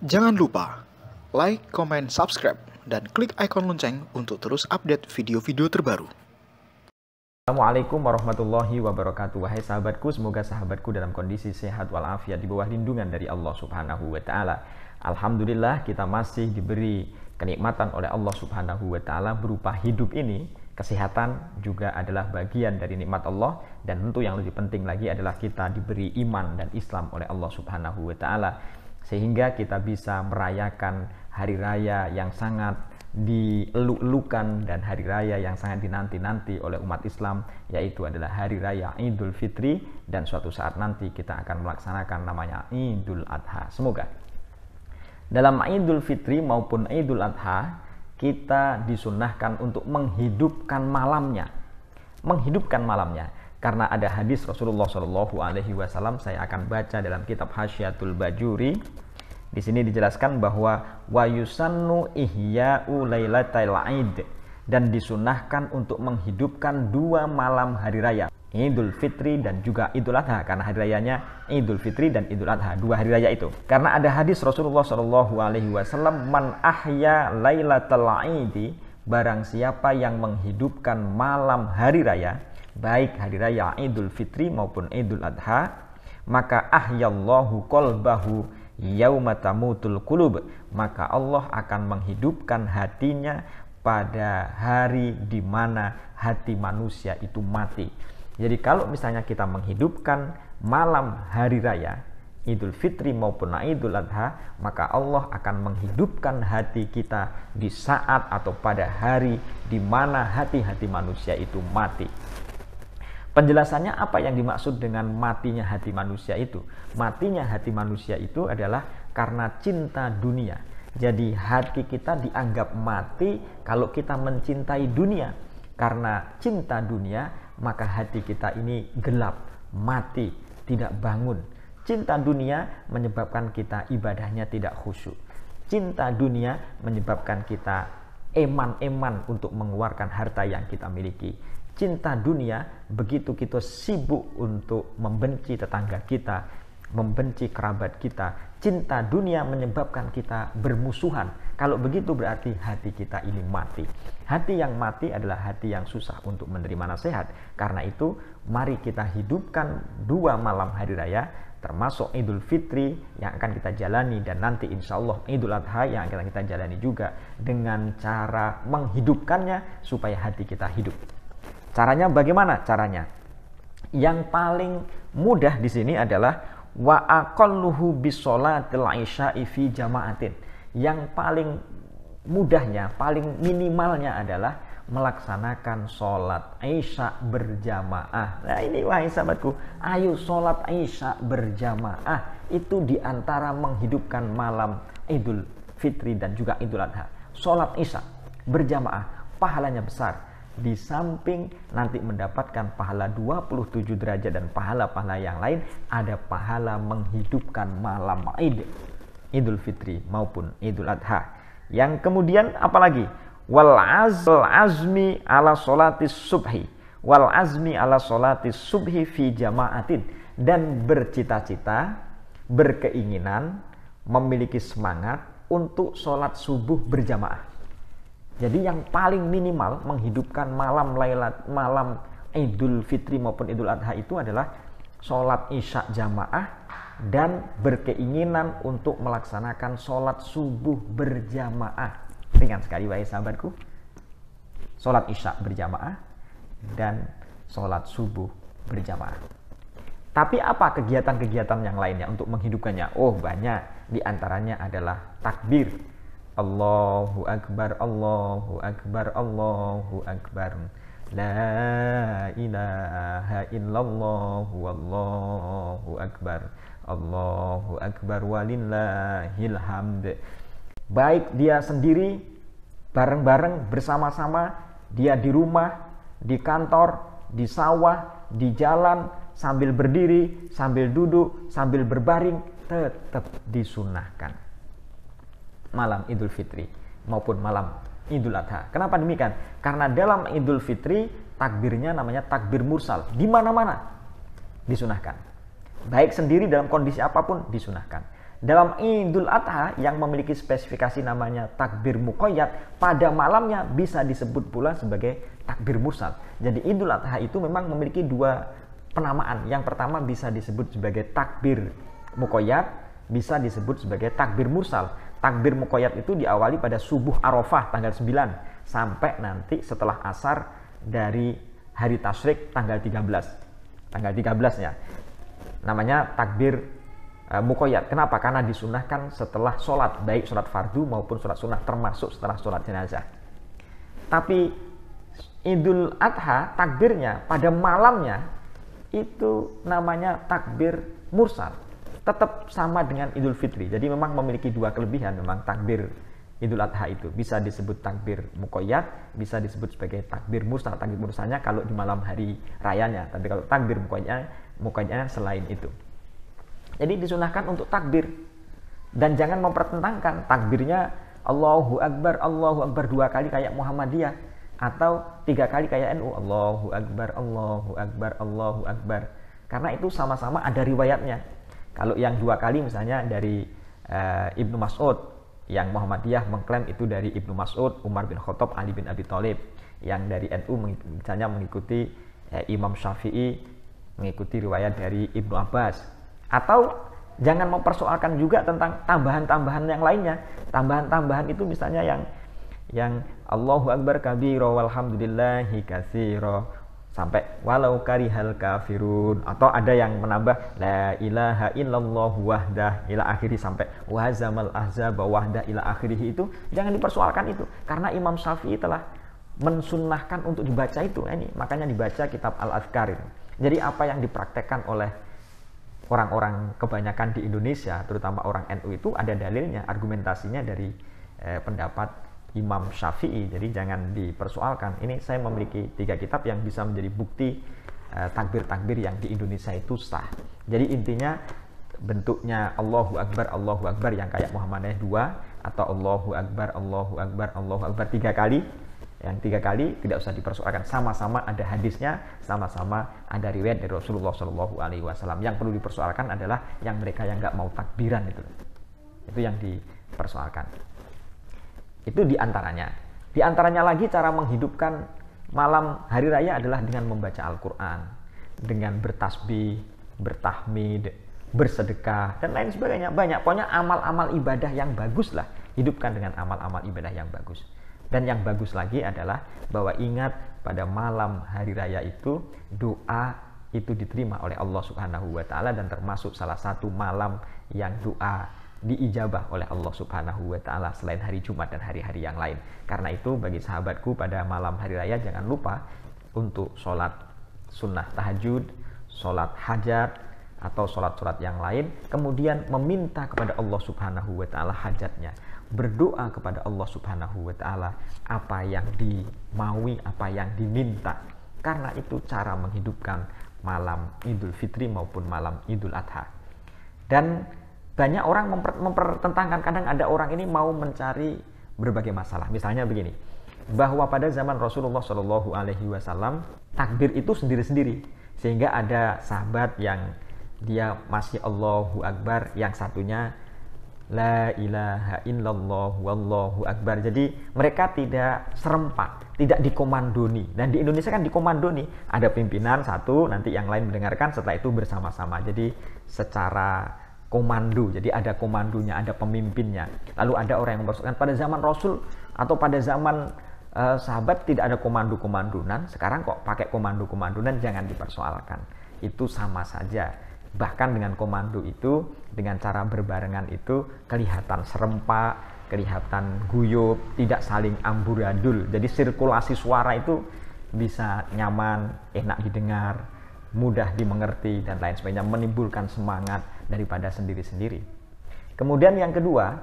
Jangan lupa like, comment, subscribe, dan klik ikon lonceng untuk terus update video-video terbaru. Assalamualaikum warahmatullahi wabarakatuh. Wahai sahabatku, semoga sahabatku dalam kondisi sehat walafiat di bawah lindungan dari Allah Subhanahu wa taala. Alhamdulillah kita masih diberi kenikmatan oleh Allah Subhanahu wa taala berupa hidup ini kesehatan juga adalah bagian dari nikmat Allah dan tentu yang lebih penting lagi adalah kita diberi iman dan Islam oleh Allah Subhanahu wa taala sehingga kita bisa merayakan hari raya yang sangat dieluk dan hari raya yang sangat dinanti-nanti oleh umat Islam yaitu adalah hari raya Idul Fitri dan suatu saat nanti kita akan melaksanakan namanya Idul Adha. Semoga dalam Idul Fitri maupun Idul Adha kita disunahkan untuk menghidupkan malamnya. Menghidupkan malamnya karena ada hadis Rasulullah Shallallahu Alaihi Wasallam saya akan baca dalam kitab Hasyatul Bajuri di sini dijelaskan bahwa wayusannu ihya lailatul aid dan disunahkan untuk menghidupkan dua malam hari raya Idul Fitri dan juga Idul Adha karena hari rayanya Idul Fitri dan Idul Adha dua hari raya itu karena ada hadis Rasulullah Shallallahu Alaihi Wasallam man ahya lailatul aidi barang siapa yang menghidupkan malam hari raya baik hari raya Idul Fitri maupun Idul Adha maka ahyallahu qalbahu yauma tamutul qulub maka Allah akan menghidupkan hatinya pada hari di mana hati manusia itu mati. Jadi kalau misalnya kita menghidupkan malam hari raya Idul Fitri maupun Idul Adha, maka Allah akan menghidupkan hati kita di saat atau pada hari di mana hati-hati manusia itu mati. Penjelasannya apa yang dimaksud dengan matinya hati manusia itu? Matinya hati manusia itu adalah karena cinta dunia. Jadi hati kita dianggap mati kalau kita mencintai dunia. Karena cinta dunia, maka hati kita ini gelap, mati, tidak bangun. Cinta dunia menyebabkan kita ibadahnya tidak khusyuk. Cinta dunia menyebabkan kita eman-eman untuk mengeluarkan harta yang kita miliki cinta dunia, begitu kita sibuk untuk membenci tetangga kita, membenci kerabat kita, cinta dunia menyebabkan kita bermusuhan. Kalau begitu berarti hati kita ini mati. Hati yang mati adalah hati yang susah untuk menerima nasihat. Karena itu, mari kita hidupkan dua malam hari raya, termasuk Idul Fitri yang akan kita jalani dan nanti insya Allah Idul Adha yang akan kita jalani juga dengan cara menghidupkannya supaya hati kita hidup. Caranya bagaimana? Caranya yang paling mudah di sini adalah wa aqalluhu bisolatil isya'i fi jama'atin. Yang paling mudahnya, paling minimalnya adalah melaksanakan sholat Isya berjamaah. Nah ini wahai sahabatku, ayo sholat Isya berjamaah. Itu diantara menghidupkan malam Idul Fitri dan juga Idul Adha. Sholat Isya berjamaah, pahalanya besar di samping nanti mendapatkan pahala 27 derajat dan pahala-pahala yang lain, ada pahala menghidupkan malam Id, Idul Fitri maupun Idul Adha. Yang kemudian apalagi? Wal azmi ala solatis subhi. Wal azmi ala solatis subhi fi jama'atin. Dan bercita-cita, berkeinginan, memiliki semangat untuk sholat subuh berjamaah jadi yang paling minimal menghidupkan malam Lailat malam Idul Fitri maupun Idul Adha itu adalah sholat isya jamaah dan berkeinginan untuk melaksanakan sholat subuh berjamaah. Ringan sekali wahai sahabatku. Sholat isya berjamaah dan sholat subuh berjamaah. Tapi apa kegiatan-kegiatan yang lainnya untuk menghidupkannya? Oh banyak. diantaranya adalah takbir Allahu Akbar, Allahu Akbar, Allahu Akbar. La ilaha illallah wallahu akbar. Allahu akbar walillahil hamd. Baik dia sendiri bareng-bareng bersama-sama dia di rumah, di kantor, di sawah, di jalan, sambil berdiri, sambil duduk, sambil berbaring tetap disunahkan malam Idul Fitri maupun malam Idul Adha. Kenapa demikian? Karena dalam Idul Fitri takbirnya namanya takbir mursal. Di mana-mana disunahkan. Baik sendiri dalam kondisi apapun disunahkan. Dalam Idul Adha yang memiliki spesifikasi namanya takbir mukoyat, pada malamnya bisa disebut pula sebagai takbir mursal. Jadi Idul Adha itu memang memiliki dua penamaan. Yang pertama bisa disebut sebagai takbir mukoyat, bisa disebut sebagai takbir mursal. Takbir mukoyat itu diawali pada subuh Arafah tanggal 9 sampai nanti setelah asar dari hari tasrik tanggal 13. Tanggal 13 ya. Namanya takbir e, mukoyat. Kenapa? Karena disunahkan setelah sholat, baik sholat fardu maupun sholat sunnah, termasuk setelah sholat jenazah. Tapi Idul Adha takbirnya pada malamnya itu namanya takbir mursal tetap sama dengan Idul Fitri. Jadi memang memiliki dua kelebihan memang takbir Idul Adha itu bisa disebut takbir mukoyat, bisa disebut sebagai takbir mursal. Takbir mursalnya kalau di malam hari rayanya, tapi kalau takbir mukoyatnya, mukoyatnya selain itu. Jadi disunahkan untuk takbir dan jangan mempertentangkan takbirnya Allahu Akbar, Allahu Akbar dua kali kayak Muhammadiyah atau tiga kali kayak NU Allahu Akbar, Allahu Akbar, Allahu Akbar. Karena itu sama-sama ada riwayatnya kalau yang dua kali misalnya dari uh, Ibnu Mas'ud yang Muhammadiyah mengklaim itu dari Ibnu Mas'ud, Umar bin Khattab, Ali bin Abi Thalib. Yang dari NU misalnya mengikuti eh, Imam Syafi'i mengikuti riwayat dari Ibnu Abbas. Atau jangan mempersoalkan juga tentang tambahan-tambahan yang lainnya. Tambahan-tambahan itu misalnya yang yang Allahu Akbar kabiro walhamdulillahi kasiro sampai walau karihal kafirun atau ada yang menambah la ilaha illallah wahdah ila akhiri sampai wahzamal ahzab wahdah ila akhiri itu jangan dipersoalkan itu karena Imam Syafi'i telah mensunnahkan untuk dibaca itu nah, ini makanya dibaca kitab al-azkar jadi apa yang dipraktekkan oleh orang-orang kebanyakan di Indonesia terutama orang NU itu ada dalilnya argumentasinya dari eh, pendapat Imam Syafi'i. Jadi jangan dipersoalkan. Ini saya memiliki tiga kitab yang bisa menjadi bukti eh, takbir-takbir uh, yang di Indonesia itu sah. Jadi intinya bentuknya Allahu Akbar, Allahu Akbar yang kayak Muhammadiyah dua atau Allahu Akbar, Allahu Akbar, Allahu Akbar tiga kali. Yang tiga kali tidak usah dipersoalkan. Sama-sama ada hadisnya, sama-sama ada riwayat dari Rasulullah Shallallahu Alaihi Wasallam. Yang perlu dipersoalkan adalah yang mereka yang nggak mau takbiran itu. Itu yang dipersoalkan. Itu diantaranya. Diantaranya lagi cara menghidupkan malam hari raya adalah dengan membaca Al-Quran, dengan bertasbih, bertahmid, bersedekah, dan lain sebagainya. Banyak, pokoknya amal-amal ibadah yang bagus lah. Hidupkan dengan amal-amal ibadah yang bagus. Dan yang bagus lagi adalah bahwa ingat pada malam hari raya itu doa itu diterima oleh Allah Subhanahu wa taala dan termasuk salah satu malam yang doa diijabah oleh Allah Subhanahu wa taala selain hari Jumat dan hari-hari yang lain. Karena itu bagi sahabatku pada malam hari raya jangan lupa untuk sholat sunnah tahajud, sholat hajat atau sholat-sholat yang lain, kemudian meminta kepada Allah Subhanahu wa taala hajatnya, berdoa kepada Allah Subhanahu wa taala apa yang dimaui, apa yang diminta. Karena itu cara menghidupkan malam Idul Fitri maupun malam Idul Adha. Dan banyak orang memper, mempertentangkan kadang ada orang ini mau mencari berbagai masalah misalnya begini bahwa pada zaman Rasulullah Shallallahu Alaihi Wasallam takbir itu sendiri-sendiri sehingga ada sahabat yang dia masih Allahu Akbar yang satunya La ilaha illallah wallahu akbar. Jadi mereka tidak serempak, tidak dikomandoni. Dan di Indonesia kan dikomandoni, ada pimpinan satu, nanti yang lain mendengarkan setelah itu bersama-sama. Jadi secara komando. Jadi ada komandonya, ada pemimpinnya. Lalu ada orang yang mempersoalkan pada zaman Rasul atau pada zaman uh, sahabat tidak ada komando-komandonan. Sekarang kok pakai komando-komandonan jangan dipersoalkan. Itu sama saja. Bahkan dengan komando itu, dengan cara berbarengan itu kelihatan serempak, kelihatan guyup, tidak saling amburadul. Jadi sirkulasi suara itu bisa nyaman, enak didengar, mudah dimengerti dan lain sebagainya, menimbulkan semangat daripada sendiri-sendiri. Kemudian yang kedua,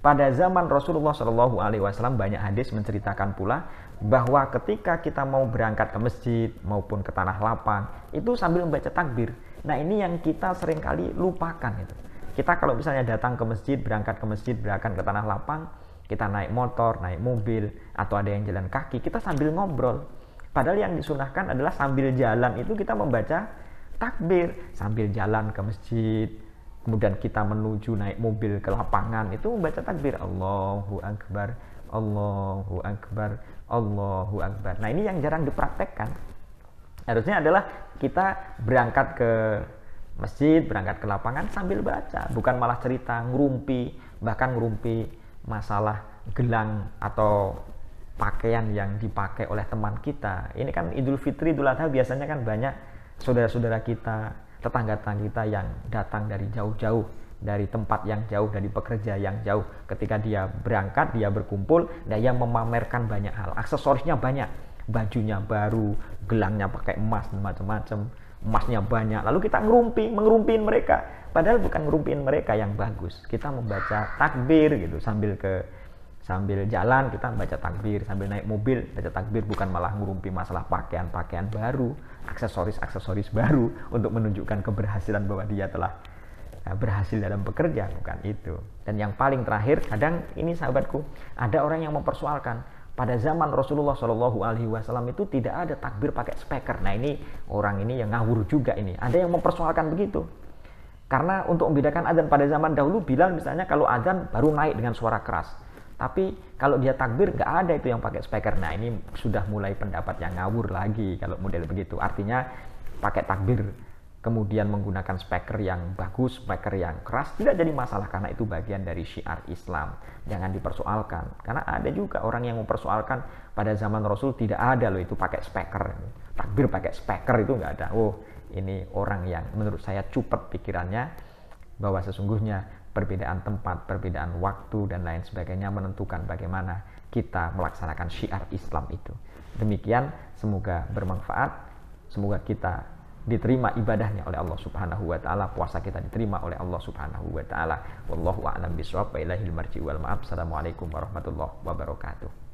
pada zaman Rasulullah Shallallahu Alaihi Wasallam banyak hadis menceritakan pula bahwa ketika kita mau berangkat ke masjid maupun ke tanah lapang itu sambil membaca takbir. Nah ini yang kita seringkali lupakan itu. Kita kalau misalnya datang ke masjid, berangkat ke masjid, berangkat ke tanah lapang, kita naik motor, naik mobil, atau ada yang jalan kaki, kita sambil ngobrol. Padahal yang disunahkan adalah sambil jalan itu kita membaca takbir sambil jalan ke masjid kemudian kita menuju naik mobil ke lapangan itu membaca takbir Allahu Akbar Allahu Akbar Allahu Akbar nah ini yang jarang dipraktekkan harusnya adalah kita berangkat ke masjid berangkat ke lapangan sambil baca bukan malah cerita ngerumpi bahkan ngerumpi masalah gelang atau pakaian yang dipakai oleh teman kita ini kan Idul Fitri Idul Adha biasanya kan banyak saudara-saudara kita, tetangga-tetangga kita yang datang dari jauh-jauh, dari tempat yang jauh, dari pekerja yang jauh. Ketika dia berangkat, dia berkumpul, dia nah, memamerkan banyak hal. Aksesorisnya banyak, bajunya baru, gelangnya pakai emas dan macam-macam. Emasnya banyak. Lalu kita ngerumpi, mengerumpiin mereka. Padahal bukan ngerumpiin mereka yang bagus. Kita membaca takbir gitu sambil ke sambil jalan kita baca takbir sambil naik mobil baca takbir bukan malah ngurumpi masalah pakaian-pakaian baru aksesoris-aksesoris baru untuk menunjukkan keberhasilan bahwa dia telah eh, berhasil dalam bekerja bukan itu dan yang paling terakhir kadang ini sahabatku ada orang yang mempersoalkan pada zaman Rasulullah Shallallahu Alaihi Wasallam itu tidak ada takbir pakai speaker. Nah ini orang ini yang ngawur juga ini. Ada yang mempersoalkan begitu. Karena untuk membedakan azan pada zaman dahulu bilang misalnya kalau azan baru naik dengan suara keras. Tapi kalau dia takbir nggak ada itu yang pakai speaker. Nah ini sudah mulai pendapat yang ngawur lagi kalau model begitu. Artinya pakai takbir kemudian menggunakan speaker yang bagus, speaker yang keras tidak jadi masalah karena itu bagian dari syiar Islam. Jangan dipersoalkan. Karena ada juga orang yang mempersoalkan pada zaman Rasul tidak ada loh itu pakai speaker. Takbir pakai speaker itu nggak ada. Oh, ini orang yang menurut saya cupet pikirannya bahwa sesungguhnya perbedaan tempat, perbedaan waktu, dan lain sebagainya menentukan bagaimana kita melaksanakan syiar Islam itu. Demikian, semoga bermanfaat, semoga kita diterima ibadahnya oleh Allah Subhanahu wa taala, puasa kita diterima oleh Allah Subhanahu wa taala. Wallahu a'lam bishawab wa ilahil marji wal ma'ab. Assalamualaikum warahmatullahi wabarakatuh.